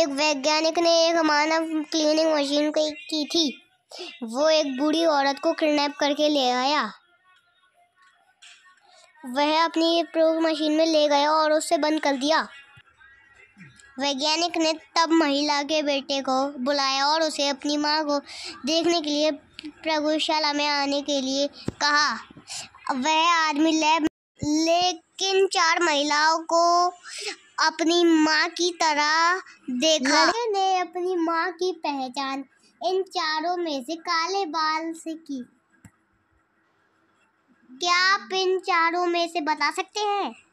एक वैज्ञानिक ने एक मानव क्लीनिंग मशीन की थी वो एक बूढ़ी औरत को किडनैप करके ले आया वह अपनी प्रयोग मशीन में ले गया और उसे बंद कर दिया वैज्ञानिक ने तब महिला के बेटे को बुलाया और उसे अपनी माँ को देखने के लिए प्रयोगशाला में आने के लिए कहा वह आदमी लैब लेकिन चार महिलाओं को अपनी माँ की तरह देखा लड़के ने अपनी माँ की पहचान इन चारों में से काले बाल से की क्या आप इन चारों में से बता सकते हैं